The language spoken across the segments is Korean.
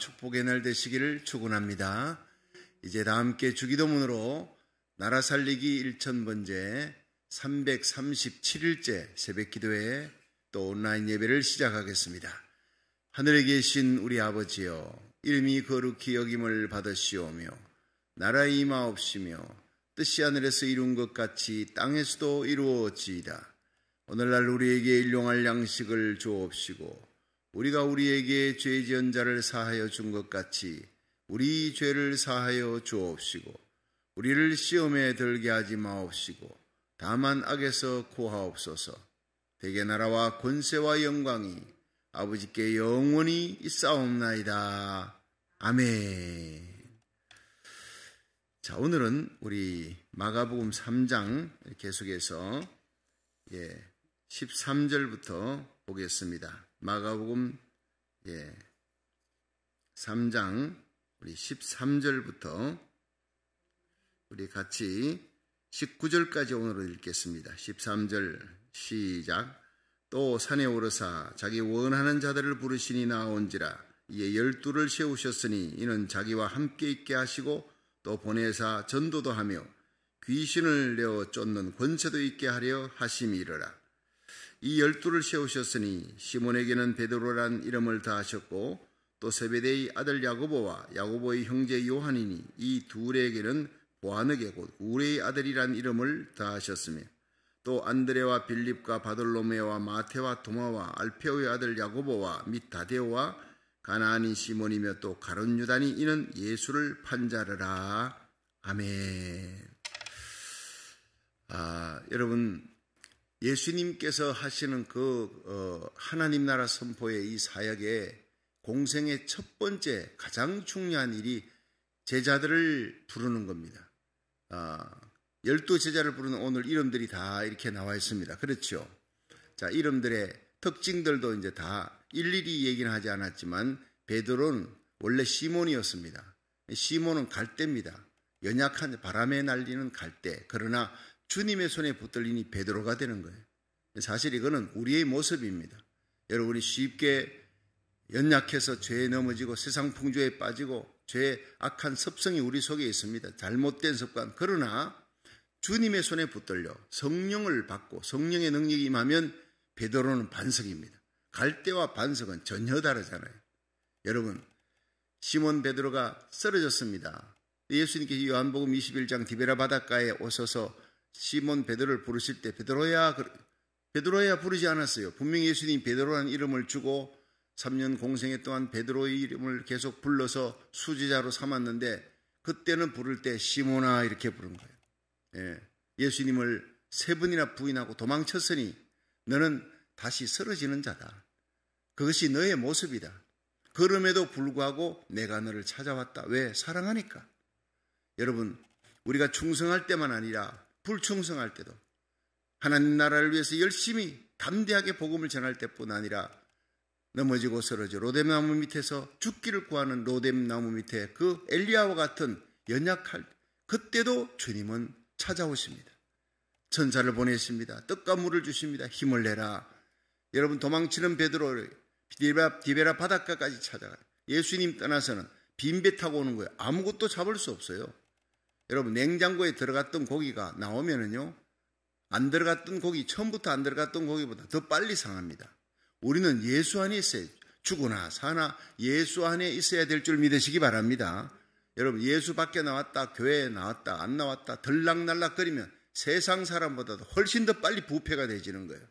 축복의 날 되시기를 축원합니다. 이제 다 함께 주기도문으로 나라 살리기 1000번째 337일째 새벽 기도회 또 온라인 예배를 시작하겠습니다. 하늘에 계신 우리 아버지여 이름이 거룩히 여김을 받으시오며 나라 의 임하옵시며 뜻이 하늘에서 이룬 것 같이 땅에서도 이루어지이다. 오늘날 우리에게 일용할 양식을 주옵시고 우리가 우리에게 죄 지은 자를 사하여 준 것 같이 우리 죄를 사하여 주옵시고 우리를 시험에 들게 하지 마옵시고 다만 악에서 구하옵소서 대개 나라와 권세와 영광이 아버지께 영원히 있사옵나이다. 아멘. 자, 오늘은 우리 마가복음 3장 계속해서 예, 13절부터 보겠습니다. 마가복음 예, 3장 우리 13절부터 우리 같이 19절까지 오늘 읽겠습니다. 13절 시작. 또 산에 오르사 자기 원하는 자들을 부르시니 나온지라 이에 열두를 세우셨으니 이는 자기와 함께 있게 하시고 또 보내사 전도도 하며 귀신을 내어 쫓는 권세도 있게 하려 하심이러라. 이 열두를 세우셨으니 시몬에게는 베드로란 이름을 다하셨고 또 세베대의 아들 야고보와 야고보의 형제 요한이니 이 둘에게는 보아늑에 곧 우레의 아들이란 이름을 다하셨으며 또 안드레와 빌립과 바돌로메와 마테와 도마와 알페오의 아들 야고보와 및 다데오와 가나안인 시몬이며 또 가론 유단이 이는 예수를 판자르라 아멘. 아 여러분 예수님께서 하시는 그 어, 하나님 나라 선포의 이 사역에 공생의 첫 번째 가장 중요한 일이 제자들을 부르는 겁니다. 아, 열두 제자를 부르는 오늘 이름들이 다 이렇게 나와 있습니다. 그렇죠? 자 이름들의 특징들도 이제 다 일일이 얘기는 하지 않았지만 베드로는 원래 시몬이었습니다. 시몬은 갈대입니다. 연약한 바람에 날리는 갈대. 그러나 주님의 손에 붙들리니 베드로가 되는 거예요. 사실 이거는 우리의 모습입니다. 여러분이 쉽게 연약해서 죄에 넘어지고 세상 풍조에 빠지고 죄의 악한 습성이 우리 속에 있습니다. 잘못된 습관. 그러나 주님의 손에 붙들려 성령을 받고 성령의 능력이 임하면 베드로는 반석입니다. 갈대와 반석은 전혀 다르잖아요. 여러분, 시몬 베드로가 쓰러졌습니다. 예수님께서 요한복음 21장 디베라 바닷가에 오셔서 시몬 베드로를 부르실 때 베드로야 그, 베드로야 부르지 않았어요. 분명히 예수님 베드로라는 이름을 주고 3년 공생에 동안 베드로의 이름을 계속 불러서 수지자로 삼았는데 그때는 부를 때 시몬아 이렇게 부른 거예요. 예. 예수님을 세 번이나 부인하고 도망쳤으니 너는 다시 쓰러지는 자다. 그것이 너의 모습이다. 그럼에도 불구하고 내가 너를 찾아왔다. 왜? 사랑하니까. 여러분, 우리가 충성할 때만 아니라 불충성할 때도 하나님 나라를 위해서 열심히 담대하게 복음을 전할 때뿐 아니라 넘어지고 쓰러져 로뎀나무 밑에서 죽기를 구하는 로뎀나무 밑에 그 엘리야와 같은 연약할 그때도 주님은 찾아오십니다. 천사를 보내십니다. 떡과 물을 주십니다. 힘을 내라. 여러분 도망치는 베드로를 디베라, 디베라 바닷가까지 찾아가요. 예수님 떠나서는 빈 배 타고 오는 거예요. 아무것도 잡을 수 없어요. 여러분 냉장고에 들어갔던 고기가 나오면은요 안 들어갔던 고기 처음부터 안 들어갔던 고기보다 더 빨리 상합니다. 우리는 예수 안에 있어야 죽으나 사나 예수 안에 있어야 될 줄 믿으시기 바랍니다. 여러분 예수 밖에 나왔다 교회에 나왔다 안 나왔다 들락날락 거리면 세상 사람보다도 훨씬 더 빨리 부패가 되지는 거예요.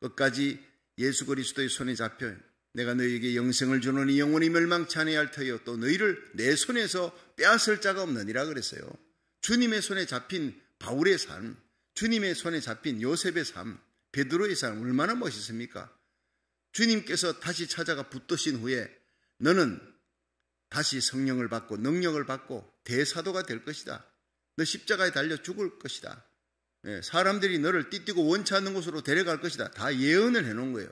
끝까지 예수 그리스도의 손에 잡혀 내가 너희에게 영생을 주노니 영원히 멸망치 아니할 터여 이또 너희를 내 손에서 빼앗을 자가 없느니라 그랬어요. 주님의 손에 잡힌 바울의 삶, 주님의 손에 잡힌 요셉의 삶, 베드로의 삶 얼마나 멋있습니까? 주님께서 다시 찾아가 붙드신 후에 너는 다시 성령을 받고 능력을 받고 대사도가 될 것이다. 너 십자가에 달려 죽을 것이다. 예, 사람들이 너를 띠뛰고 원치 않는 곳으로 데려갈 것이다. 다 예언을 해놓은 거예요.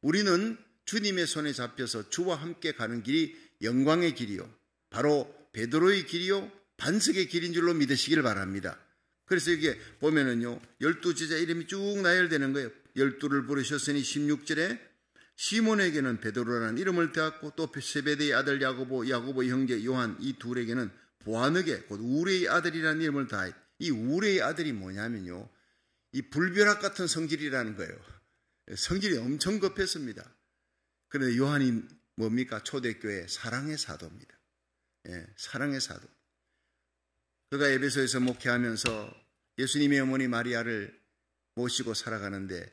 우리는 주님의 손에 잡혀서 주와 함께 가는 길이 영광의 길이요. 바로 베드로의 길이요. 반석의 길인 줄로 믿으시길 바랍니다. 그래서 이게 보면은요. 열두 제자 이름이 쭉 나열되는 거예요. 열두를 부르셨으니 16절에 시몬에게는 베드로라는 이름을 대갖고 또세베드의 아들 야고보, 야고보 형제 요한 이 둘에게는 보아늑에 곧 우레의 아들이라는 이름을 다해. 이 우레의 아들이 뭐냐면요. 이 불벼락 같은 성질이라는 거예요. 성질이 엄청 급했습니다. 그런데 요한이 뭡니까? 초대교회 사랑의 사도입니다. 예, 사랑의 사도. 그가 에베소에서 목회하면서 예수님의 어머니 마리아를 모시고 살아가는데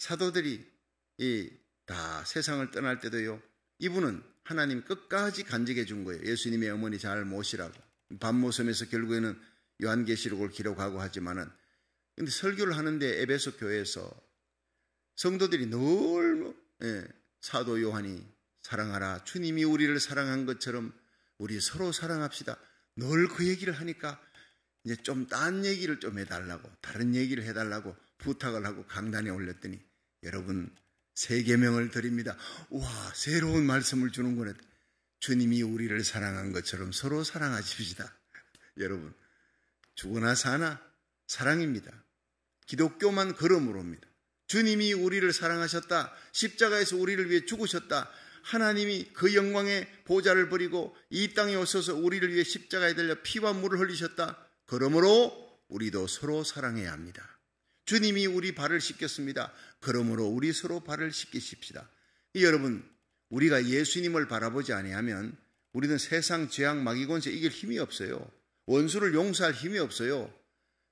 사도들이 이 다 세상을 떠날 때도요. 이분은 하나님 끝까지 간직해 준 거예요. 예수님의 어머니 잘 모시라고. 밤모섬에서 결국에는 요한계시록을 기록하고 하지만은 근데 설교를 하는데 에베소 교회에서 성도들이 늘 예, 사도 요한이 사랑하라. 주님이 우리를 사랑한 것처럼 우리 서로 사랑합시다. 늘 그 얘기를 하니까 이제 좀 딴 얘기를 좀 해달라고, 다른 얘기를 해달라고 부탁을 하고 강단에 올렸더니 여러분, 세 계명을 드립니다. 와, 새로운 말씀을 주는구나. 주님이 우리를 사랑한 것처럼 서로 사랑하십시다. 여러분, 죽으나 사나 사랑입니다. 기독교만 걸음으로입니다. 주님이 우리를 사랑하셨다. 십자가에서 우리를 위해 죽으셨다. 하나님이 그 영광의 보좌를 버리고 이 땅에 오셔서 우리를 위해 십자가에 달려 피와 물을 흘리셨다. 그러므로 우리도 서로 사랑해야 합니다. 주님이 우리 발을 씻겼습니다. 그러므로 우리 서로 발을 씻기십시다. 여러분, 우리가 예수님을 바라보지 아니하면 우리는 세상 죄악 마귀 권세 이길 힘이 없어요. 원수를 용서할 힘이 없어요.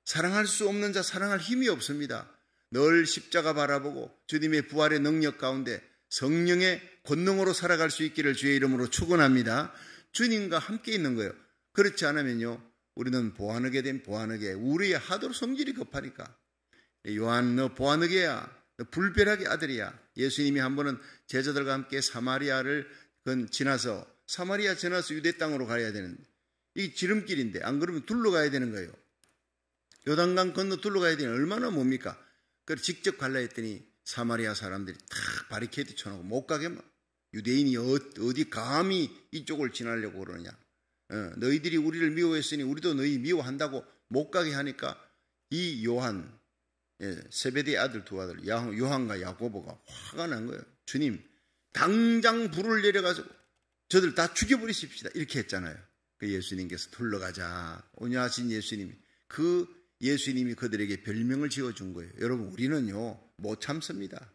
사랑할 수 없는 자 사랑할 힘이 없습니다. 늘 십자가 바라보고 주님의 부활의 능력 가운데 성령의 권능으로 살아갈 수 있기를 주의 이름으로 축원합니다. 주님과 함께 있는 거예요. 그렇지 않으면요. 우리는 보아하게 된 보아하게 우리의 하도로 성질이 급하니까 요한 너 보아하게야 너 불별하게 아들이야 예수님이 한 번은 제자들과 함께 사마리아를 지나서 사마리아 지나서 유대 땅으로 가야 되는 이 지름길인데 안 그러면 둘러 가야 되는 거예요. 요단강 건너 둘러 가야 되는 얼마나 뭡니까? 그걸 직접 갈라 했더니 사마리아 사람들이 다 바리케이트 쳐놓고 못 가게 막 뭐. 유대인이 어, 어디 감히 이쪽을 지나려고 그러느냐. 어, 너희들이 우리를 미워했으니 우리도 너희 미워한다고 못 가게 하니까 이 요한 예, 세베디 아들 두 아들 요한과 야고보가 화가 난 거예요. 주님 당장 불을 내려가지고 저들 다 죽여버리십시다 이렇게 했잖아요. 그 예수님께서 둘러가자 온유하신 예수님이 그 예수님이 그들에게 별명을 지어준 거예요. 여러분, 우리는요, 못 참습니다.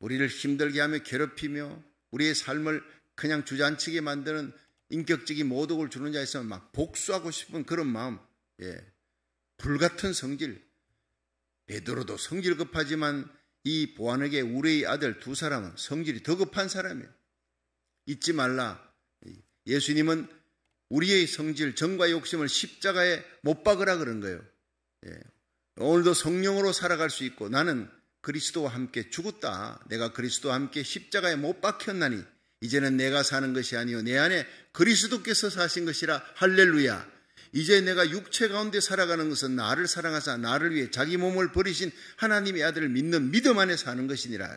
우리를 힘들게 하며 괴롭히며 우리의 삶을 그냥 주저앉게 만드는 인격적인 모독을 주는 자에서 막 복수하고 싶은 그런 마음, 예. 불같은 성질. 베드로도 성질 급하지만 이 보안에게 우리의 아들 두 사람은 성질이 더 급한 사람이에요. 잊지 말라. 예수님은 우리의 성질, 정과 욕심을 십자가에 못 박으라 그런 거예요. 예. 오늘도 성령으로 살아갈 수 있고 나는 그리스도와 함께 죽었다. 내가 그리스도와 함께 십자가에 못 박혔나니 이제는 내가 사는 것이 아니요 내 안에 그리스도께서 사신 것이라 할렐루야. 이제 내가 육체 가운데 살아가는 것은 나를 사랑하사 나를 위해 자기 몸을 버리신 하나님의 아들을 믿는 믿음 안에 사는 것이니라.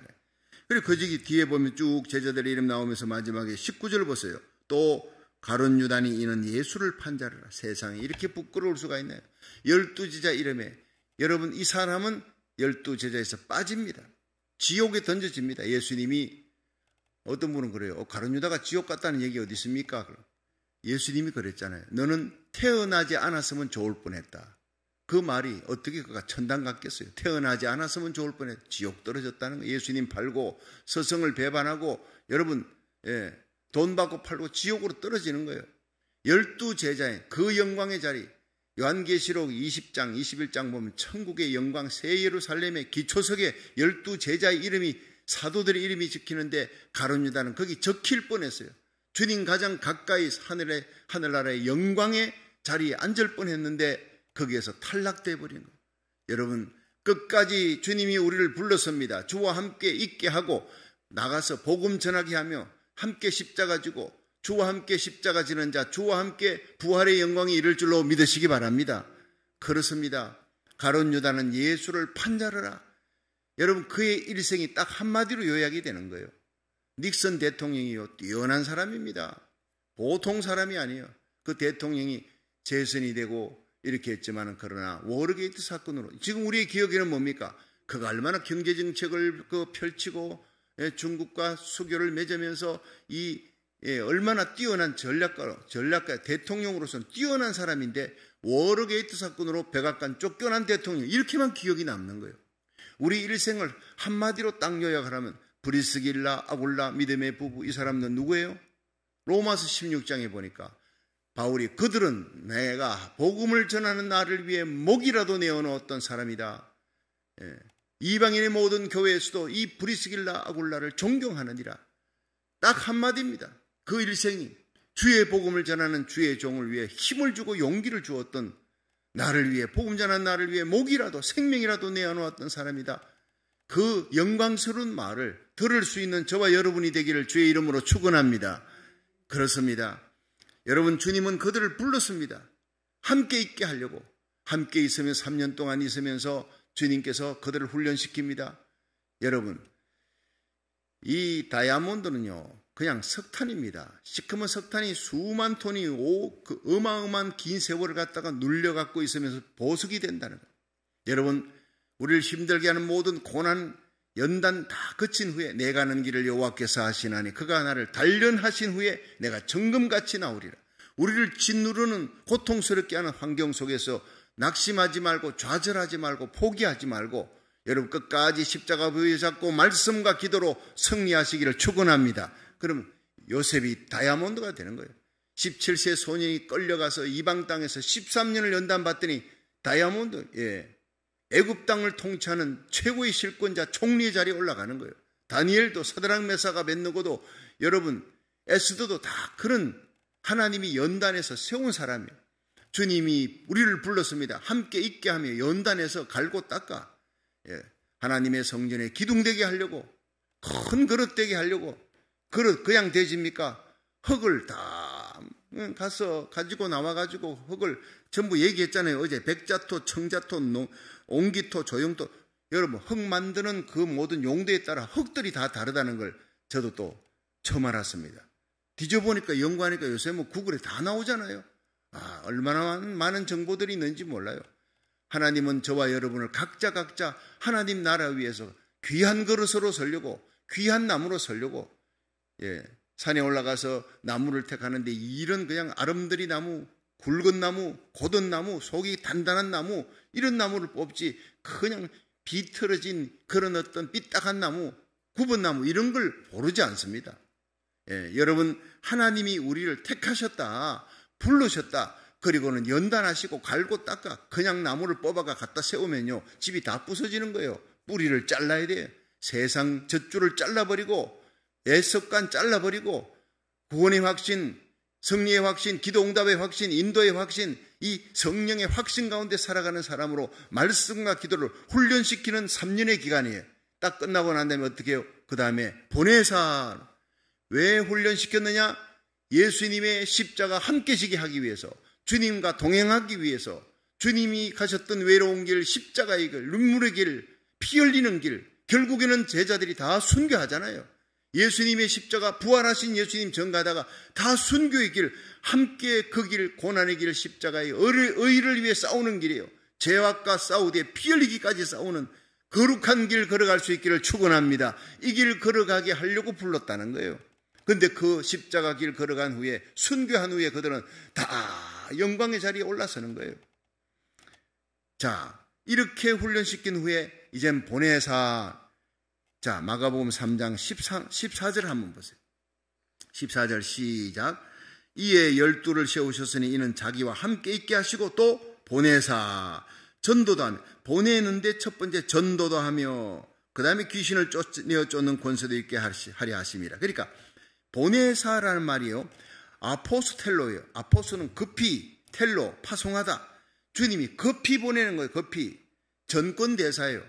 그리고 그 저기 뒤에 보면 쭉 제자들의 이름 나오면서 마지막에 19절 보세요. 또 가론 유단이 이는 예수를 판자라 세상에 이렇게 부끄러울 수가 있나요? 열두 제자 이름에 여러분 이 사람은 열두 제자에서 빠집니다. 지옥에 던져집니다. 예수님이 어떤 분은 그래요. 어, 가룟유다가 지옥 같다는 얘기 어디 있습니까? 예수님이 그랬잖아요. 너는 태어나지 않았으면 좋을 뻔했다. 그 말이 어떻게 그가 천당 같겠어요. 태어나지 않았으면 좋을 뻔했 지옥 떨어졌다는 거. 예수님 팔고 서성을 배반하고 여러분 예, 돈 받고 팔고 지옥으로 떨어지는 거예요. 열두 제자의 그 영광의 자리 요한계시록 20장, 21장 보면 천국의 영광 새 예루살렘의 기초석에 열두 제자의 이름이 사도들의 이름이 지키는데 가룟유다는 거기 적힐 뻔했어요. 주님 가장 가까이 하늘에 하늘나라의 영광의 자리에 앉을 뻔했는데 거기에서 탈락돼 버린 거예요. 여러분 끝까지 주님이 우리를 불렀습니다. 주와 함께 있게 하고 나가서 복음 전하게 하며 함께 십자가 지고 주와 함께 십자가 지는 자, 주와 함께 부활의 영광이 이를 줄로 믿으시기 바랍니다. 그렇습니다. 가론 유다는 예수를 판자르라. 여러분 그의 일생이 딱 한마디로 요약이 되는 거예요. 닉슨 대통령이요 뛰어난 사람입니다. 보통 사람이 아니에요. 그 대통령이 재선이 되고 이렇게 했지만 그러나 워르게이트 사건으로 지금 우리의 기억에는 뭡니까? 그가 얼마나 경제 정책을 그 펼치고 예, 중국과 수교를 맺으면서 이 예, 얼마나 뛰어난 전략가로, 전략가, 대통령으로서는 뛰어난 사람인데 워러게이트 사건으로 백악관 쫓겨난 대통령 이렇게만 기억이 남는 거예요. 우리 일생을 한마디로 딱 요약하면 라 브리스길라, 아굴라, 믿음의 부부 이 사람은 누구예요? 로마서 16장에 보니까 바울이 그들은 내가 복음을 전하는 나를 위해 목이라도 내어놓았던 사람이다. 예. 이방인의 모든 교회에서도 이 브리스길라 아굴라를 존경하느니라. 딱 한마디입니다. 그 일생이 주의 복음을 전하는 주의 종을 위해 힘을 주고 용기를 주었던 나를 위해 복음 전한 나를 위해 목이라도 생명이라도 내어놓았던 사람이다. 그 영광스러운 말을 들을 수 있는 저와 여러분이 되기를 주의 이름으로 축원합니다. 그렇습니다. 여러분 주님은 그들을 불렀습니다. 함께 있게 하려고 함께 있으면 3년 동안 있으면서 주님께서 그들을 훈련시킵니다. 여러분 이 다이아몬드는요 그냥 석탄입니다. 시커먼 석탄이 수만 톤이 오, 그 어마어마한 긴 세월을 갖다가 눌려갖고 있으면서 보석이 된다는 거예요. 여러분, 우리를 힘들게 하는 모든 고난, 연단 다 거친 후에 내 가는 길을 여호와께서 하시나니 그가 나를 단련하신 후에 내가 정금같이 나오리라. 우리를 짓누르는 고통스럽게 하는 환경 속에서 낙심하지 말고 좌절하지 말고 포기하지 말고 여러분 끝까지 십자가 부여잡고 말씀과 기도로 승리하시기를 축원합니다. 그럼 요셉이 다이아몬드가 되는 거예요. 17세 소년이 끌려가서 이방 땅에서 13년을 연단받더니 다이아몬드, 예. 애굽 땅을 통치하는 최고의 실권자 총리의 자리에 올라가는 거예요. 다니엘도 사드랑 메사가 맺는고도 여러분 에스더도 다 그런 하나님이 연단에서 세운 사람이에요. 주님이 우리를 불렀습니다. 함께 있게 하며 연단에서 갈고 닦아. 예. 하나님의 성전에 기둥되게 하려고 큰 그릇 되게 하려고 그릇 그냥 되집니까? 흙을 다 가서 가지고 나와가지고 흙을 전부 얘기했잖아요. 어제 백자토, 청자토, 농, 옹기토, 조영토. 여러분, 흙 만드는 그 모든 용도에 따라 흙들이 다 다르다는 걸 저도 또 처음 알았습니다. 뒤져보니까 연구하니까 요새 뭐 구글에 다 나오잖아요. 아, 얼마나 많은 정보들이 있는지 몰라요. 하나님은 저와 여러분을 각자 각자 하나님 나라 위에서 귀한 그릇으로 설려고 귀한 나무로 설려고 예, 산에 올라가서 나무를 택하는데 이런 그냥 아름드리 나무, 굵은 나무, 고든 나무, 속이 단단한 나무 이런 나무를 뽑지 그냥 비틀어진 그런 어떤 삐딱한 나무, 굽은 나무 이런 걸 고르지 않습니다. 예, 여러분 하나님이 우리를 택하셨다, 부르셨다. 그리고는 연단하시고 갈고 닦아 그냥 나무를 뽑아가 갖다 세우면요 집이 다 부서지는 거예요. 뿌리를 잘라야 돼 세상 젖줄을 잘라버리고 애석간 잘라버리고 구원의 확신, 성리의 확신, 기도 응답의 확신, 인도의 확신, 이 성령의 확신 가운데 살아가는 사람으로 말씀과 기도를 훈련시키는 3년의 기간이에요. 딱 끝나고 난 다음에 어떻게 해요? 그 다음에 보내사. 왜 훈련시켰느냐? 예수님의 십자가 함께 지게 하기 위해서, 주님과 동행하기 위해서, 주님이 가셨던 외로운 길, 십자가의 길, 눈물의 길, 피 흘리는 길, 결국에는 제자들이 다 순교하잖아요. 예수님의 십자가 부활하신 예수님 전가다가 하다 순교의 길 함께 그 길 고난의 길 십자가의 의를 위해 싸우는 길이에요. 죄악과 싸우되 피 흘리기까지 싸우는 거룩한 길 걸어갈 수 있기를 축원합니다. 이 길 걸어가게 하려고 불렀다는 거예요. 근데 그 십자가 길 걸어간 후에 순교한 후에 그들은 다 영광의 자리에 올라서는 거예요. 자, 이렇게 훈련시킨 후에 이젠 보내사 자, 마가복음 3장 14, 14절 한번 보세요. 14절 시작. 이에 열두를 세우셨으니 이는 자기와 함께 있게 하시고 또 보내사. 전도도 하며, 보내는데 첫 번째 전도도 하며, 그 다음에 귀신을 쫓내어 쫓는 권세도 있게 하려 하십니다 그러니까, 보내사라는 말이요. 아포스텔로예요. 아포스는 급히, 텔로, 파송하다. 주님이 급히 보내는 거예요. 급히. 전권대사예요.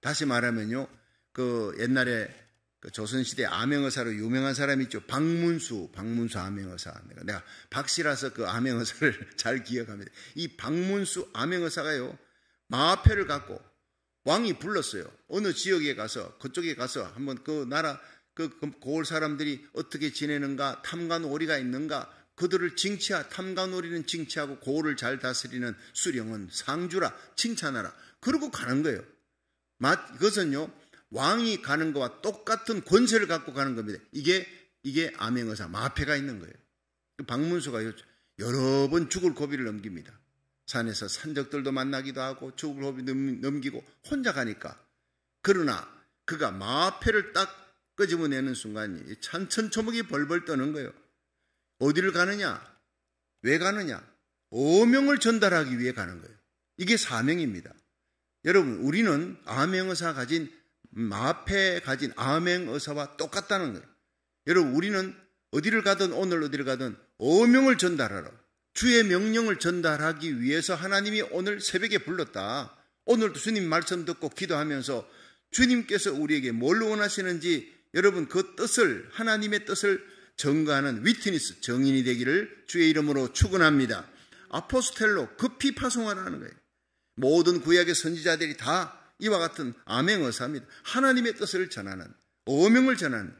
다시 말하면요. 그 옛날에 그 조선시대 암행어사로 유명한 사람이 있죠. 박문수, 박문수 암행어사. 내가, 내가 박씨라서 그 암행어사를 잘 기억합니다. 이 박문수 암행어사가요, 마패를 갖고 왕이 불렀어요. 어느 지역에 가서, 그쪽에 가서 한번 그 나라, 그, 그 고을 사람들이 어떻게 지내는가, 탐관오리가 있는가, 그들을 징치하, 탐관오리는 징치하고 고을을 잘 다스리는 수령은 상주라, 칭찬하라. 그러고 가는 거예요. 맛, 그것은요, 왕이 가는 것과 똑같은 권세를 갖고 가는 겁니다. 이게 이게 암행어사 마패가 있는 거예요. 박문수가 그 여러 번 죽을 고비를 넘깁니다. 산에서 산적들도 만나기도 하고 죽을 고비 넘기고 혼자 가니까 그러나 그가 마패를 딱 끄집어내는 순간 찬천초목이 벌벌 떠는 거예요. 어디를 가느냐? 왜 가느냐? 오명을 전달하기 위해 가는 거예요. 이게 사명입니다. 여러분, 우리는 암행어사 가진 마패에 음, 가진 암행 의사와 똑같다는 거예요. 여러분 우리는 어디를 가든 오늘 어디를 가든 어명을 전달하라. 주의 명령을 전달하기 위해서 하나님이 오늘 새벽에 불렀다. 오늘도 주님 말씀 듣고 기도하면서 주님께서 우리에게 뭘 원하시는지 여러분 그 뜻을 하나님의 뜻을 전가하는 위트니스 정인이 되기를 주의 이름으로 축원합니다. 아포스텔로 급히 파송하라는 거예요. 모든 구약의 선지자들이 다 이와 같은 암행어사입니다. 하나님의 뜻을 전하는 오명을 전하는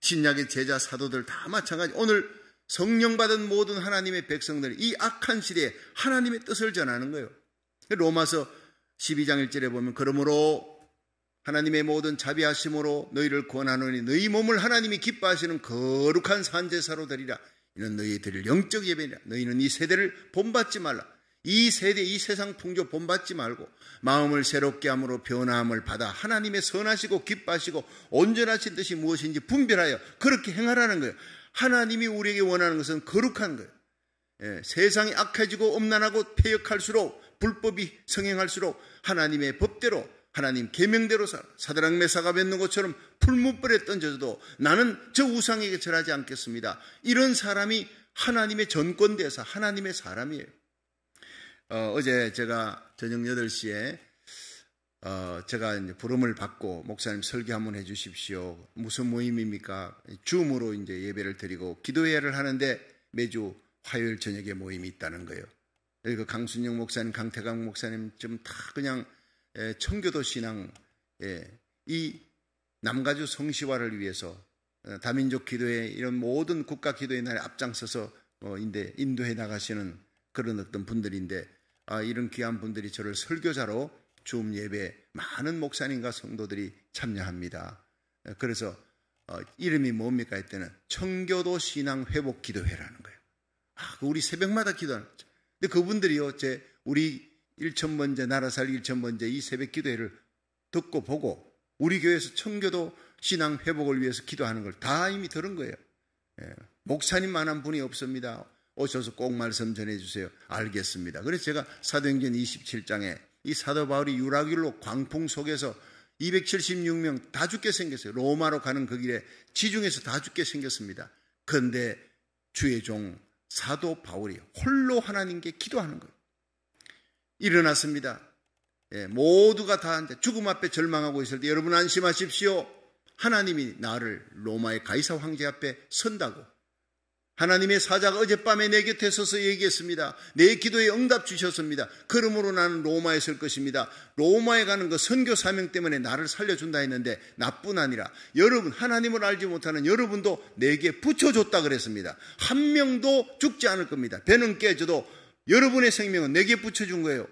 신약의 제자 사도들 다 마찬가지 오늘 성령 받은 모든 하나님의 백성들 이 악한 시대에 하나님의 뜻을 전하는 거예요. 로마서 12장 1절에 보면 그러므로 하나님의 모든 자비하심으로 너희를 권하노니 너희 몸을 하나님이 기뻐하시는 거룩한 산제사로 드리라. 이는 너희 들을 영적 예배니라. 너희는 이 세대를 본받지 말라. 이 세대, 이 세상 풍조 본받지 말고 마음을 새롭게 함으로 변화함을 받아 하나님의 선하시고 기뻐하시고 온전하신 뜻이 무엇인지 분별하여 그렇게 행하라는 거예요. 하나님이 우리에게 원하는 것은 거룩한 거예요. 예, 세상이 악해지고 엄란하고 폐역할수록 불법이 성행할수록 하나님의 법대로 하나님 계명대로 살아 사드랑 메사가 뱉는 것처럼 풀무불에 던져도 나는 저 우상에게 절하지 않겠습니다. 이런 사람이 하나님의 전권대사 하나님의 사람이에요. 어, 제 제가 저녁 8시에 어, 제가 이제 부름을 받고 목사님 설교 한번 해주십시오. 무슨 모임입니까? 줌으로 이제 예배를 드리고 기도회를 하는데 매주 화요일 저녁에 모임이 있다는 거예요. 그리고 강순영 목사님, 강태강 목사님 좀 다 그냥 예, 청교도 신앙, 예, 이 남가주 성시화를 위해서 어, 다민족 기도회 이런 모든 국가 기도회 날에 앞장서서 어, 인도해 나가시는 그런 어떤 분들인데 아, 이런 귀한 분들이 저를 설교자로 주음 예배 많은 목사님과 성도들이 참여합니다. 그래서 어, 이름이 뭡니까 이때는 청교도 신앙 회복 기도회라는 거예요. 아, 그 우리 새벽마다 기도하는 거죠. 근데 그분들이요, 제 우리 일천 번째 나라 살기 일천 번째 이 새벽 기도회를 듣고 보고 우리 교회에서 청교도 신앙 회복을 위해서 기도하는 걸 다 이미 들은 거예요. 예, 목사님만한 분이 없습니다. 오셔서 꼭 말씀 전해주세요. 알겠습니다. 그래서 제가 사도행전 27장에 이 사도 바울이 유라길로 광풍 속에서 276명 다 죽게 생겼어요. 로마로 가는 그 길에 지중에서 다 죽게 생겼습니다. 그런데 주의 종 사도 바울이 홀로 하나님께 기도하는 거예요. 일어났습니다. 예, 모두가 다 죽음 앞에 절망하고 있을 때 여러분 안심하십시오. 하나님이 나를 로마의 가이사 황제 앞에 선다고 하나님의 사자가 어젯밤에 내 곁에 서서 얘기했습니다. 내 기도에 응답 주셨습니다. 그러므로 나는 로마에 설 것입니다. 로마에 가는 그 선교 사명 때문에 나를 살려준다 했는데 나뿐 아니라 여러분 하나님을 알지 못하는 여러분도 내게 붙여줬다 그랬습니다. 한 명도 죽지 않을 겁니다. 배는 깨져도 여러분의 생명은 내게 붙여준 거예요.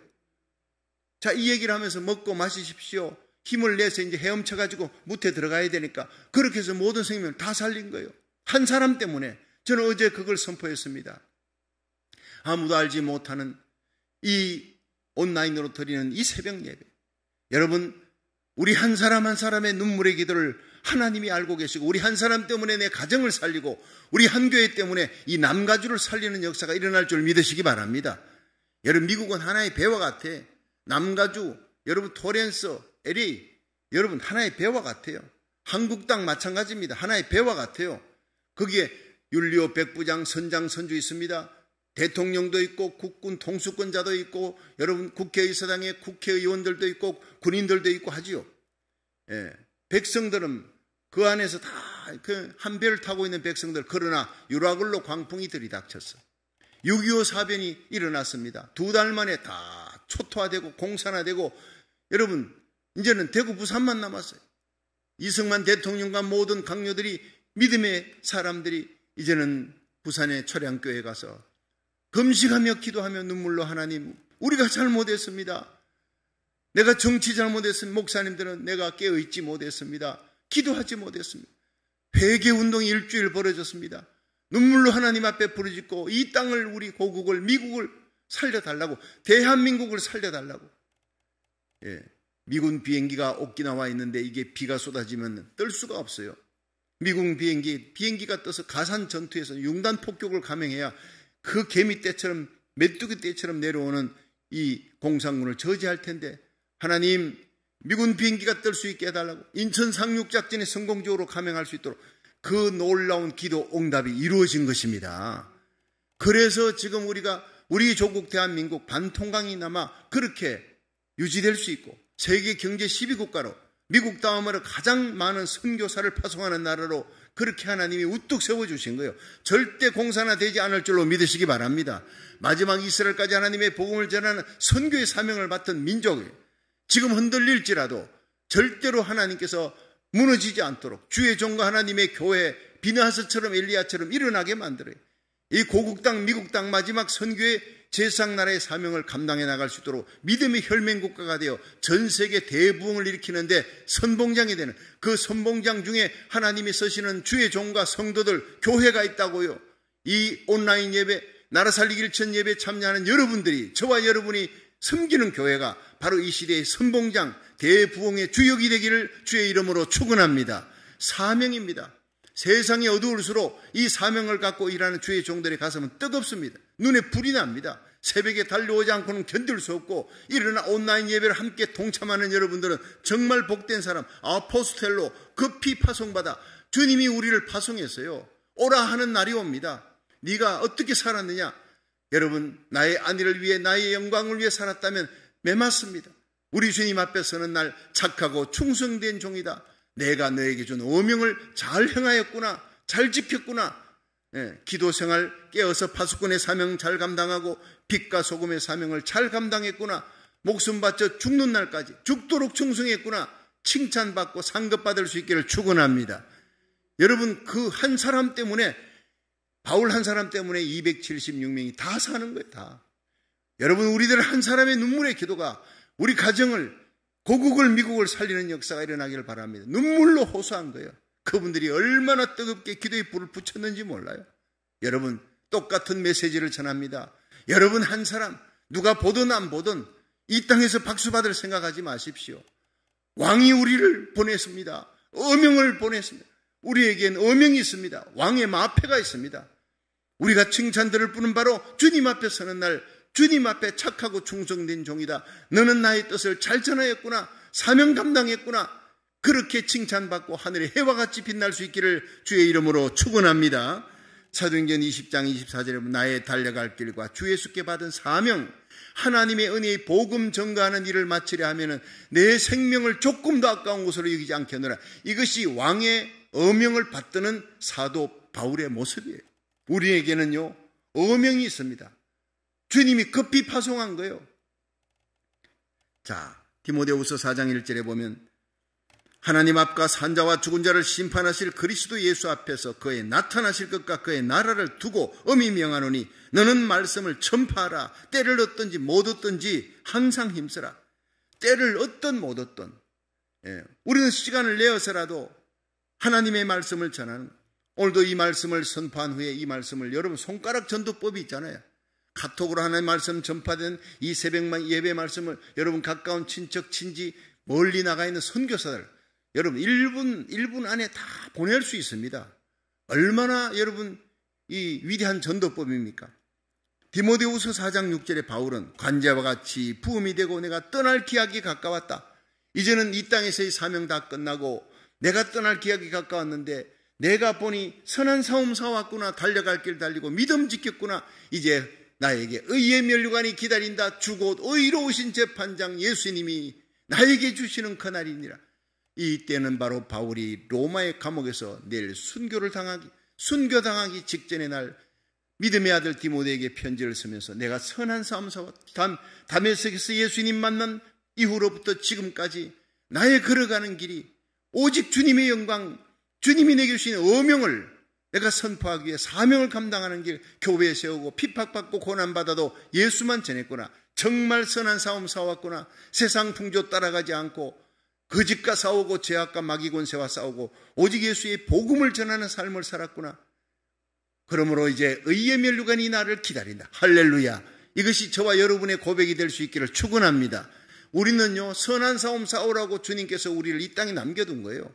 자, 이 얘기를 하면서 먹고 마시십시오. 힘을 내서 이제 헤엄쳐가지고 무태 들어가야 되니까 그렇게 해서 모든 생명을 다 살린 거예요. 한 사람 때문에 저는 어제 그걸 선포했습니다. 아무도 알지 못하는 이 온라인으로 드리는 이 새벽 예배. 여러분, 우리 한 사람 한 사람의 눈물의 기도를 하나님이 알고 계시고, 우리 한 사람 때문에 내 가정을 살리고, 우리 한 교회 때문에 이 남가주를 살리는 역사가 일어날 줄 믿으시기 바랍니다. 여러분, 미국은 하나의 배와 같아. 남가주, 여러분, 토렌서, 에리, 여러분, 하나의 배와 같아요. 한국 땅 마찬가지입니다. 하나의 배와 같아요. 거기에 윤리오 백부장, 선장, 선주 있습니다. 대통령도 있고 국군 통수권자도 있고 여러분 국회의사당에 국회의원들도 있고 군인들도 있고 하지요. 예, 백성들은 그 안에서 다 그한 배를 타고 있는 백성들 그러나 유라굴로 광풍이 들이닥쳤어. 6.25 사변이 일어났습니다. 두 달 만에 다 초토화되고 공산화되고 여러분 이제는 대구 부산만 남았어요. 이승만 대통령과 모든 강요들이 믿음의 사람들이 이제는 부산의 철양교회 가서 금식하며 기도하며 눈물로 하나님 우리가 잘못했습니다. 내가 정치 잘못했습니다. 목사님들은 내가 깨어있지 못했습니다. 기도하지 못했습니다. 회개 운동이 일주일 벌어졌습니다. 눈물로 하나님 앞에 부르짖고 이 땅을 우리 고국을 미국을 살려달라고 대한민국을 살려달라고 예, 미군 비행기가 옥기나와 있는데 이게 비가 쏟아지면 뜰 수가 없어요. 미군 비행기, 비행기가 떠서 가산 전투에서 융단 폭격을 감행해야 그 개미 떼처럼 메뚜기 떼처럼 내려오는 이 공산군을 저지할 텐데 하나님 미군 비행기가 뜰 수 있게 해달라고 인천 상륙작전이 성공적으로 감행할 수 있도록 그 놀라운 기도 응답이 이루어진 것입니다. 그래서 지금 우리가 우리 조국 대한민국 반통강이 남아 그렇게 유지될 수 있고 세계 경제 1 2 국가로 미국 다음으로 가장 많은 선교사를 파송하는 나라로 그렇게 하나님이 우뚝 세워주신 거예요. 절대 공산화 되지 않을 줄로 믿으시기 바랍니다. 마지막 이스라엘까지 하나님의 복음을 전하는 선교의 사명을 맡은 민족이 지금 흔들릴지라도 절대로 하나님께서 무너지지 않도록 주의 종과 하나님의 교회 비나스처럼 엘리야처럼 일어나게 만들어요. 이 고국 당 미국 당 마지막 선교의 제상 나라의 사명을 감당해 나갈 수 있도록 믿음의 혈맹 국가가 되어 전 세계 대부흥을 일으키는데 선봉장이 되는 그 선봉장 중에 하나님이 쓰시는 주의 종과 성도들 교회가 있다고요. 이 온라인 예배 나라 살리기 일천 예배에 참여하는 여러분들이 저와 여러분이 섬기는 교회가 바로 이 시대의 선봉장 대부흥의 주역이 되기를 주의 이름으로 축원합니다. 사명입니다. 세상이 어두울수록 이 사명을 갖고 일하는 주의 종들의 가슴은 뜨겁습니다. 눈에 불이 납니다. 새벽에 달려오지 않고는 견딜 수 없고 일어나 온라인 예배를 함께 동참하는 여러분들은 정말 복된 사람 아포스텔로 급히 파송받아 주님이 우리를 파송했어요. 오라 하는 날이 옵니다. 네가 어떻게 살았느냐? 여러분 나의 안위를 위해 나의 영광을 위해 살았다면 매맞습니다. 우리 주님 앞에 서는 날 착하고 충성된 종이다. 내가 너에게 준어명을잘 행하였구나. 잘 지켰구나. 예, 기도 생활 깨어서 파수꾼의 사명 잘 감당하고 빛과 소금의 사명을 잘 감당했구나. 목숨 바쳐 죽는 날까지 죽도록 충성했구나. 칭찬받고 상급받을 수 있기를 축원합니다. 여러분 그 한 사람 때문에 바울 한 사람 때문에 276명이 다 사는 거예요, 다. 여러분 우리들 한 사람의 눈물의 기도가 우리 가정을 고국을 미국을 살리는 역사가 일어나기를 바랍니다. 눈물로 호소한 거예요. 그분들이 얼마나 뜨겁게 기도의 불을 붙였는지 몰라요. 여러분 똑같은 메시지를 전합니다. 여러분 한 사람 누가 보든 안 보든 이 땅에서 박수 받을 생각하지 마십시오. 왕이 우리를 보냈습니다. 어명을 보냈습니다. 우리에겐 어명이 있습니다. 왕의 마패가 있습니다. 우리가 칭찬들을 뿌는 바로 주님 앞에 서는 날 주님 앞에 착하고 충성된 종이다. 너는 나의 뜻을 잘 전하였구나. 사명 감당했구나. 그렇게 칭찬받고 하늘에 해와 같이 빛날 수 있기를 주의 이름으로 축원합니다. 사도행전 20장 24절에 나의 달려갈 길과 주의 수께 받은 사명 하나님의 은혜의 복음 전가하는 일을 마치려 하면은 내 생명을 조금도 아까운 곳으로 여기지 않겠노라. 이것이 왕의 어명을 받드는 사도 바울의 모습이에요. 우리에게는요 어명이 있습니다. 주님이 급히 파송한 거예요. 자, 디모데후서 4장 1절에 보면 하나님 앞과 산자와 죽은 자를 심판하실 그리스도 예수 앞에서 그의 나타나실 것과 그의 나라를 두고 음이 명하노니 너는 말씀을 전파하라 때를 얻든지 못 얻든지 항상 힘쓰라 때를 얻든 못 얻든 예. 우리는 시간을 내어서라도 하나님의 말씀을 전하는 오늘도 이 말씀을 선포한 후에 이 말씀을 여러분 손가락 전도법이 있잖아요 카톡으로 하나님 말씀 전파된 이 새벽만 예배 말씀을 여러분 가까운 친척, 친지, 멀리 나가 있는 선교사들, 여러분 1분, 1분 안에 다 보낼 수 있습니다. 얼마나 여러분 이 위대한 전도법입니까? 디모데우서 4장 6절에 바울은 관제와 같이 부음이 되고 내가 떠날 기약이 가까웠다. 이제는 이 땅에서의 사명 다 끝나고 내가 떠날 기약이 가까웠는데 내가 보니 선한 사움 사왔구나 달려갈 길 달리고 믿음 지켰구나 이제 나에게 의의 면류관이 기다린다. 주곧 의로우신 재판장 예수님이 나에게 주시는 그날이니라. 이 때는 바로 바울이 로마의 감옥에서 내일 순교를 당하기, 순교당하기 직전의 날 믿음의 아들 디모데에게 편지를 쓰면서 내가 선한 사움사와 담, 담에색에서 예수님 만난 이후로부터 지금까지 나의 걸어가는 길이 오직 주님의 영광, 주님이 내게 주신 어명을 내가 선포하기에 사명을 감당하는 길 교회에 세우고 핍박받고 고난받아도 예수만 전했구나. 정말 선한 싸움 싸웠구나. 세상 풍조 따라가지 않고 거짓과 그 싸우고 죄악과 마귀 권세와 싸우고 오직 예수의 복음을 전하는 삶을 살았구나. 그러므로 이제 의의 면류관이 나를 기다린다. 할렐루야. 이것이 저와 여러분의 고백이 될 수 있기를 축원합니다. 우리는요 선한 싸움 싸우라고 주님께서 우리를 이 땅에 남겨둔 거예요.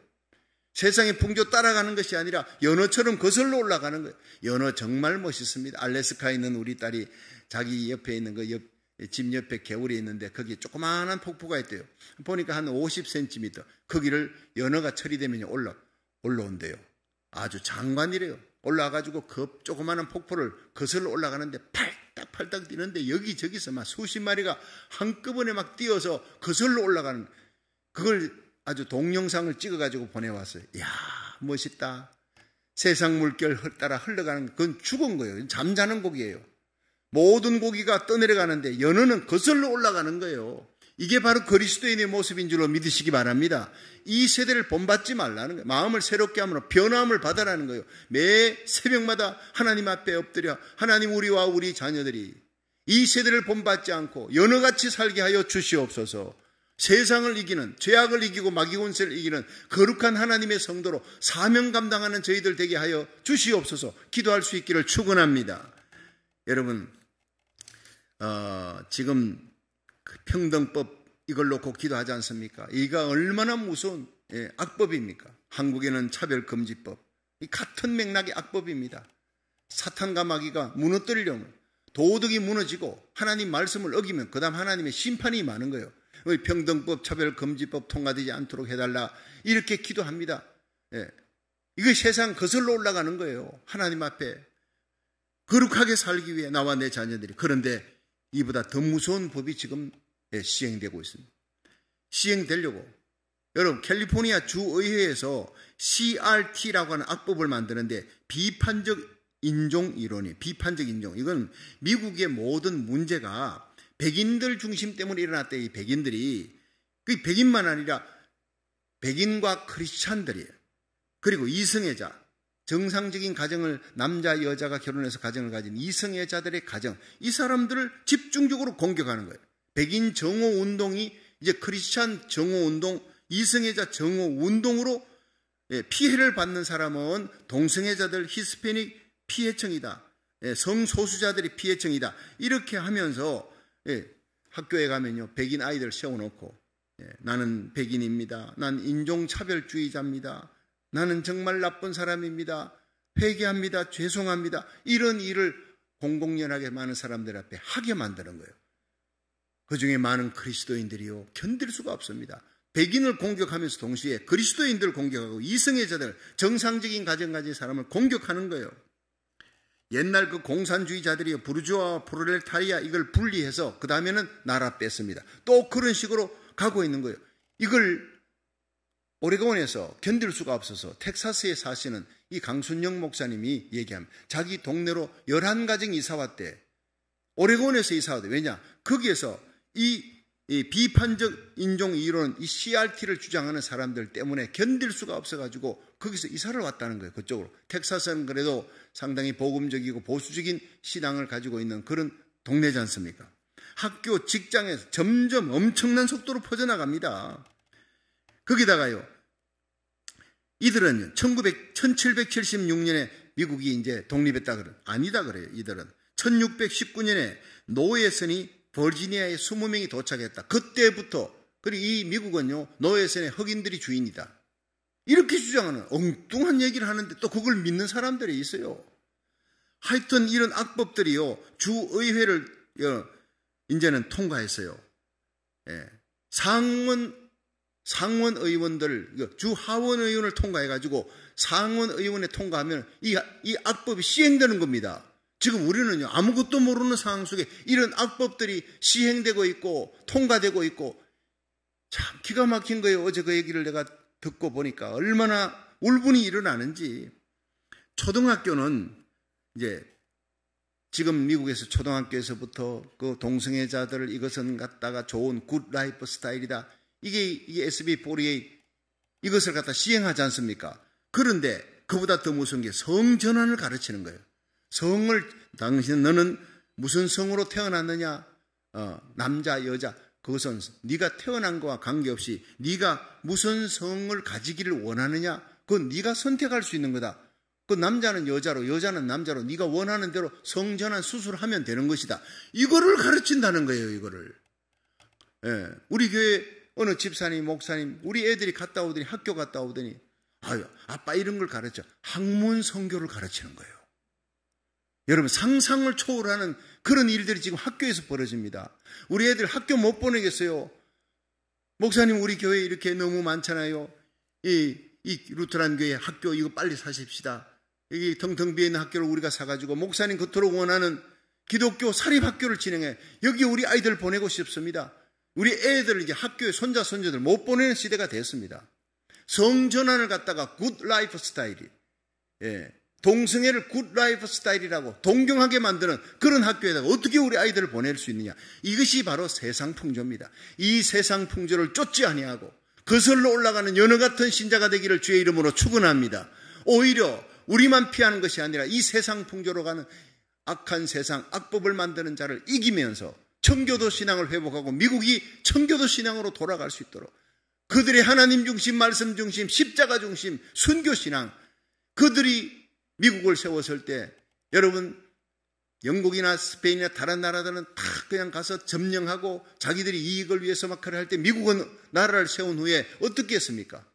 세상의 풍조 따라가는 것이 아니라 연어처럼 거슬러 올라가는 거예요. 연어 정말 멋있습니다. 알래스카에 있는 우리 딸이 자기 옆에 있는 그 옆, 집 옆에 개울이 있는데 거기 조그마한 폭포가 있대요. 보니까 한 50cm 거기를 연어가 처리되면 올라 올라온대요. 아주 장관이래요. 올라가지고 그 조그마한 폭포를 거슬러 올라가는데 팔딱팔딱 뛰는데 여기저기서 막 수십 마리가 한꺼번에 막 뛰어서 거슬러 올라가는 그걸 아주 동영상을 찍어가지고 보내왔어요. 이야, 멋있다. 세상 물결 따라 흘러가는 그건 죽은 거예요. 잠자는 고기예요. 모든 고기가 떠내려가는데 연어는 거슬러 올라가는 거예요. 이게 바로 그리스도인의 모습인 줄로 믿으시기 바랍니다. 이 세대를 본받지 말라는 거예요. 마음을 새롭게 함으로 변화함을 받아라는 거예요. 매 새벽마다 하나님 앞에 엎드려 하나님 우리와 우리 자녀들이 이 세대를 본받지 않고 연어같이 살게 하여 주시옵소서. 세상을 이기는 죄악을 이기고 마귀 권세를 이기는 거룩한 하나님의 성도로 사명 감당하는 저희들 되게 하여 주시옵소서 기도할 수 있기를 축원합니다. 여러분 어, 지금 그 평등법 이걸 놓고 기도하지 않습니까? 이가 얼마나 무서운 예, 악법입니까? 한국에는 차별금지법 같은 맥락의 악법입니다. 사탄과 마귀가 무너뜨리려면 도덕이 무너지고 하나님 말씀을 어기면 그다음 하나님의 심판이 많은 거예요. 평등법, 차별금지법 통과되지 않도록 해달라. 이렇게 기도합니다. 예. 이거 세상 거슬러 올라가는 거예요. 하나님 앞에. 거룩하게 살기 위해 나와 내 자녀들이. 그런데 이보다 더 무서운 법이 지금 예, 시행되고 있습니다. 시행되려고. 여러분, 캘리포니아 주의회에서 CRT라고 하는 악법을 만드는데 비판적 인종 이론이, 비판적 인종. 이건 미국의 모든 문제가 백인들 중심 때문에 일어났대 이 백인들이 그 백인만 아니라 백인과 크리스찬들이에요. 그리고 이성애자 정상적인 가정을 남자 여자가 결혼해서 가정을 가진 이성애자들의 가정 이 사람들을 집중적으로 공격하는 거예요. 백인 정오 운동이 이제 크리스찬 정오 운동 이성애자 정오 운동으로 예, 피해를 받는 사람은 동성애자들 히스패닉 피해층이다. 예, 성소수자들이 피해층이다. 이렇게 하면서 예, 학교에 가면요 백인 아이들 세워놓고 예, 나는 백인입니다. 난 인종차별주의자입니다. 나는 정말 나쁜 사람입니다. 회개합니다. 죄송합니다. 이런 일을 공공연하게 많은 사람들 앞에 하게 만드는 거예요. 그 중에 많은 그리스도인들이요 견딜 수가 없습니다. 백인을 공격하면서 동시에 그리스도인들 을 공격하고 이성애자들 정상적인 가정 가진 사람을 공격하는 거예요. 옛날 그 공산주의자들이 부르주아 와프로레타리아 이걸 분리해서 그 다음에는 나라 뺐습니다. 또 그런 식으로 가고 있는 거예요. 이걸 오레곤에서 견딜 수가 없어서 텍사스에 사시는 이 강순영 목사님이 얘기합니다. 자기 동네로 11가정 이사 왔대. 오레곤에서 이사 왔대. 왜냐? 거기에서 이, 이 비판적 인종 이론, 이 CRT를 주장하는 사람들 때문에 견딜 수가 없어가지고 거기서 이사를 왔다는 거예요. 그쪽으로. 텍사스는 그래도 상당히 보금적이고 보수적인 신앙을 가지고 있는 그런 동네지 않습니까? 학교, 직장에서 점점 엄청난 속도로 퍼져나갑니다. 거기다가요. 이들은 1 9 1776년에 미국이 이제 독립했다 그런 아니다 그래요. 이들은 1619년에 노예선이 버지니아에 20명이 도착했다. 그때부터 그리고 이 미국은요 노예선의 흑인들이 주인이다. 이렇게 주장하는 엉뚱한 얘기를 하는데 또 그걸 믿는 사람들이 있어요. 하여튼 이런 악법들이요. 주의회를 어, 이제는 통과했어요. 예. 상원 상원 의원들 그 주 하원 의원을 통과해 가지고 상원 의원에 통과하면 이, 이 악법이 시행되는 겁니다. 지금 우리는요 아무것도 모르는 상황 속에 이런 악법들이 시행되고 있고 통과되고 있고 참 기가 막힌 거예요. 어제 그 얘기를 내가 듣고 보니까 얼마나 울분이 일어나는지 초등학교는 이제 지금 미국에서 초등학교에서부터 그 동성애자들 이것은 갖다가 좋은 굿 라이프 스타일이다. 이게 이 SB 48 이것을 갖다 시행하지 않습니까? 그런데 그보다 더 무서운 게 성전환을 가르치는 거예요. 성을 당신 너는 무슨 성으로 태어났느냐? 어, 남자 여자 그것은 네가 태어난 거와 관계없이 네가 무슨 성을 가지기를 원하느냐 그건 네가 선택할 수 있는 거다. 그 남자는 여자로 여자는 남자로 네가 원하는 대로 성전환 수술하면 을 되는 것이다. 이거를 가르친다는 거예요. 이거를. 예, 우리 교회 어느 집사님 목사님 우리 애들이 갔다 오더니 학교 갔다 오더니 아유 아빠 이런 걸 가르쳐 학문 성교를 가르치는 거예요. 여러분 상상을 초월하는 그런 일들이 지금 학교에서 벌어집니다. 우리 애들 학교 못 보내겠어요. 목사님 우리 교회 이렇게 너무 많잖아요. 이, 이 루트란 교회 학교 이거 빨리 사십시다. 여기 텅텅 비어 있는 학교를 우리가 사가지고 목사님 그토록 원하는 기독교 사립학교를 진행해 여기 우리 아이들 보내고 싶습니다. 우리 애들 이제 학교에 손자 손녀들 못 보내는 시대가 됐습니다. 성전환을 갖다가 굿 라이프 스타일이 예, 동성애를 굿라이프 스타일이라고 동경하게 만드는 그런 학교에다가 어떻게 우리 아이들을 보낼 수 있느냐. 이것이 바로 세상 풍조입니다. 이 세상 풍조를 쫓지 아니하고 거슬러 올라가는 연어 같은 신자가 되기를 주의 이름으로 축원합니다. 오히려 우리만 피하는 것이 아니라 이 세상 풍조로 가는 악한 세상 악법을 만드는 자를 이기면서 청교도 신앙을 회복하고 미국이 청교도 신앙으로 돌아갈 수 있도록 그들의 하나님 중심 말씀 중심 십자가 중심 순교 신앙 그들이 미국을 세웠을 때 여러분 영국이나 스페인이나 다른 나라들은 다 그냥 가서 점령하고 자기들이 이익을 위해서 막하를 할 때 미국은 나라를 세운 후에 어떻게 했습니까?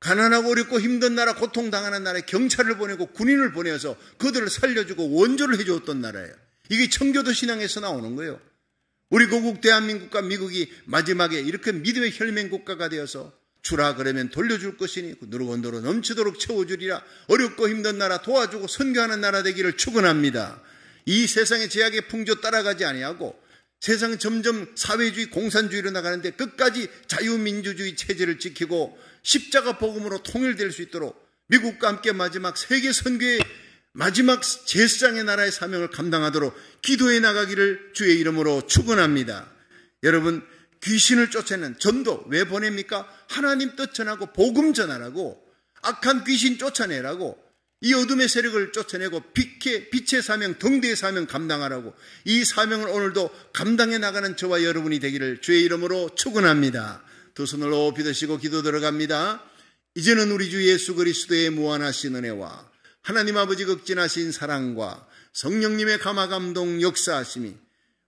가난하고 어렵고 힘든 나라, 고통당하는 나라에 경찰을 보내고 군인을 보내서 그들을 살려주고 원조를 해줬던 나라예요. 이게 청교도 신앙에서 나오는 거예요. 우리 고국 대한민국과 미국이 마지막에 이렇게 믿음의 혈맹 국가가 되어서 주라 그러면 돌려줄 것이니 그 누로원도로 넘치도록 채워주리라 어렵고 힘든 나라 도와주고 선교하는 나라 되기를 축원합니다. 이 세상의 제약의 풍조 따라가지 아니하고 세상 점점 사회주의 공산주의로 나가는데 끝까지 자유민주주의 체제를 지키고 십자가 복음으로 통일될 수 있도록 미국과 함께 마지막 세계 선교의 마지막 제스장의 나라의 사명을 감당하도록 기도해 나가기를 주의 이름으로 축원합니다. 여러분 귀신을 쫓아내는 전도 왜 보냅니까? 하나님 뜻 전하고 복음 전하라고 악한 귀신 쫓아내라고 이 어둠의 세력을 쫓아내고 빛의, 빛의 사명, 등대의 사명 감당하라고 이 사명을 오늘도 감당해 나가는 저와 여러분이 되기를 주의 이름으로 축원합니다. 두 손을 높이 드시고 기도 들어갑니다. 이제는 우리 주 예수 그리스도의 무한하신 은혜와 하나님 아버지 극진하신 사랑과 성령님의 감화 감동 역사하심이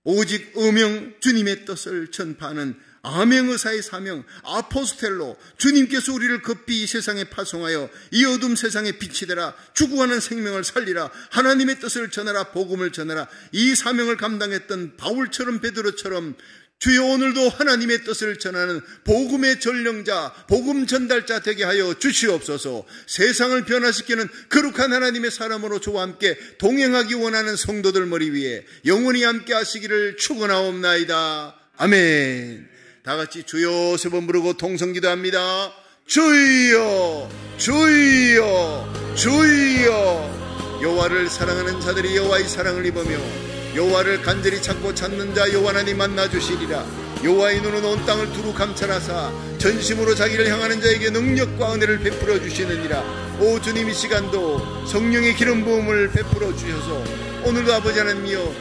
오직 음영 주님의 뜻을 전파하는 아맹의사의 사명 아포스텔로 주님께서 우리를 급히 이 세상에 파송하여 이 어둠 세상에 빛이 되라 죽어가는 생명을 살리라 하나님의 뜻을 전하라 복음을 전하라 이 사명을 감당했던 바울처럼 베드로처럼 주여 오늘도 하나님의 뜻을 전하는 복음의 전령자, 복음 전달자 되게 하여 주시옵소서. 세상을 변화시키는 거룩한 하나님의 사람으로 저와 함께 동행하기 원하는 성도들 머리 위에 영원히 함께 하시기를 축원하옵나이다. 아멘. 다 같이 주여 세 번 부르고 통성기도합니다 주여, 주여, 주여. 여호와를 사랑하는 자들이 여호와의 사랑을 입으며 여호와를 간절히 찾고 찾는 자 여호와 나님 만나 주시리라 여호와의 눈은 온 땅을 두루 감찰하사 전심으로 자기를 향하는 자에게 능력과 은혜를 베풀어 주시느니라 오 주님 이 시간도 성령의 기름 부음을 베풀어 주셔서 오늘도 아버지 하나님이여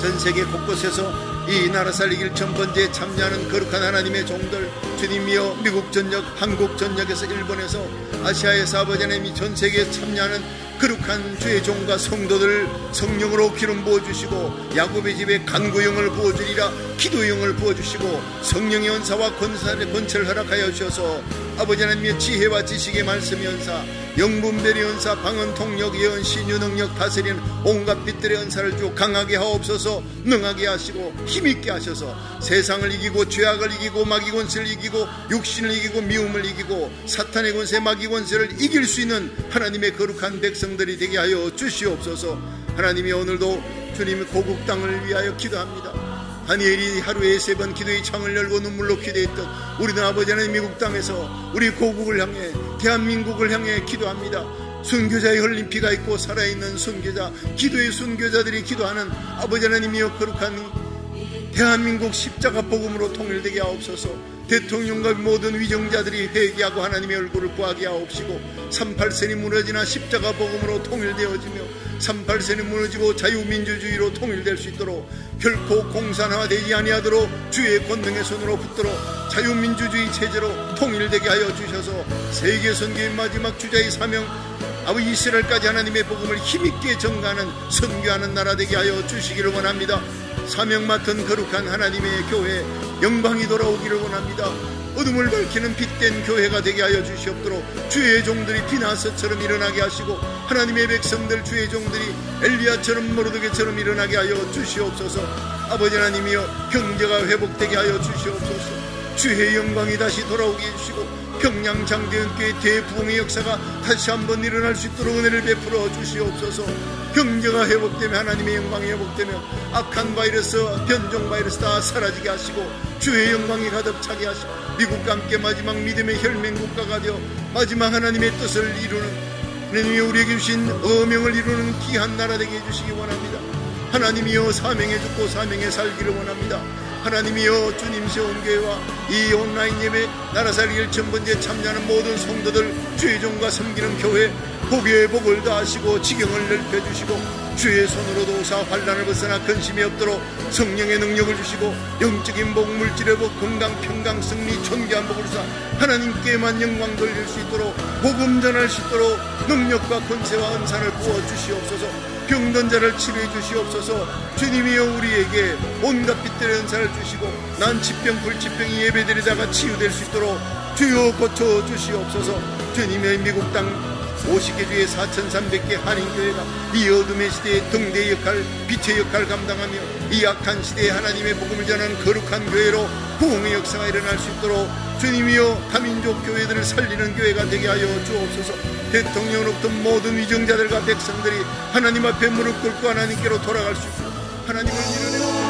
전 세계 곳곳에서 이 나라 살리길 첫 번째 참여하는 거룩한 하나님의 종들 주님이여 미국 전역 한국 전역에서 일본에서 아시아에서 아버지 하나님이 전 세계에 참여하는 거룩한 죄의 종과 성도들 성령으로 기름 부어주시고 야곱의 집에 간구형을 부어주리라 기도의 영을 부어주시고 성령의 은사와 권사를 권를 허락하여 주셔서 아버지 하나님의 지혜와 지식의 말씀의 연사 영분별의 은사 방언통력 예언신 유능력 다스리는 온갖 빛들의 은사를주 강하게 하옵소서 능하게 하시고 힘있게 하셔서 세상을 이기고 죄악을 이기고 마귀 권세를 이기고 육신을 이기고 미움을 이기고 사탄의 권세 마귀 권세를 이길 수 있는 하나님의 거룩한 백성들이 되게 하여 주시옵소서 하나님이 오늘도 주님의 고국 땅을 위하여 기도합니다 다니엘이 하루에 세 번 기도의 창을 열고 눈물로 기도했던 우리 아버지 하나님 미국 땅에서 우리 고국을 향해 대한민국을 향해 기도합니다. 순교자의 흘림 피가 있고 살아있는 순교자, 기도의 순교자들이 기도하는 아버지 하나님이여 거룩한 대한민국 십자가 복음으로 통일되게 하옵소서. 대통령과 모든 위정자들이 회개하고 하나님의 얼굴을 구하게 하옵시고 38세이 무너지나 십자가 복음으로 통일되어지며 38세는 무너지고 자유민주주의로 통일될 수 있도록 결코 공산화되지 아니하도록 주의 권능의 손으로 붙도록 자유민주주의 체제로 통일되게 하여 주셔서 세계 선교의 마지막 주자의 사명 아버 이스라엘까지 하나님의 복음을 힘있게 전가하는 선교하는 나라 되게 하여 주시기를 원합니다. 사명 맡은 거룩한 하나님의 교회 영광이 돌아오기를 원합니다. 어둠을 밝히는 빛된 교회가 되게 하여 주시옵도록 주의 종들이 비나서처럼 일어나게 하시고 하나님의 백성들 주의 종들이 엘리야처럼 모르드게처럼 일어나게 하여 주시옵소서 아버지 하나님이여 경제가 회복되게 하여 주시옵소서 주의 영광이 다시 돌아오게 해주시고 평양 장대은교의 대부흥의 역사가 다시 한번 일어날 수 있도록 은혜를 베풀어 주시옵소서 경제가 회복되며 하나님의 영광이 회복되며 악한 바이러스, 변종 바이러스 다 사라지게 하시고 주의 영광이 가득 차게 하시고 미국과 함께 마지막 믿음의 혈맹국가가 되어 마지막 하나님의 뜻을 이루는 하나님이 우리에게 주신 어명을 이루는 귀한 나라 되게 해주시기 원합니다. 하나님이여 사명에 죽고 사명에 살기를 원합니다. 하나님이여 주님 세원교회와 이 온라인 예배 나라살 1천번째 참여하는 모든 성도들 주의 종과 섬기는 교회 포교의 복을 다하시고 지경을 넓혀주시고 주의 손으로 도사 환란을 벗어나 근심이 없도록 성령의 능력을 주시고 영적인 복, 물질의 복, 건강, 평강, 승리, 존귀한 복을 주사 하나님께만 영광 돌릴 수 있도록 복음 전할 수 있도록 능력과 권세와 은사를 부어 주시옵소서 병든 자를 치료해 주시옵소서 주님이여 우리에게 온갖 빛들의 은사를 주시고 난치병, 불치병이 예배드리다가 치유될 수 있도록 주여 고쳐 주시옵소서 주님의 미국 땅 50개 주의 4,300개 한인교회가 이 어둠의 시대의 등대 역할, 빛의 역할을 감당하며 이 악한 시대에 하나님의 복음을 전하는 거룩한 교회로 부흥의 역사가 일어날 수 있도록 주님이여 다민족 교회들을 살리는 교회가 되게 하여 주옵소서 대통령으로부터 모든 위정자들과 백성들이 하나님 앞에 무릎 꿇고 하나님께로 돌아갈 수 있도록 하나님을 이루는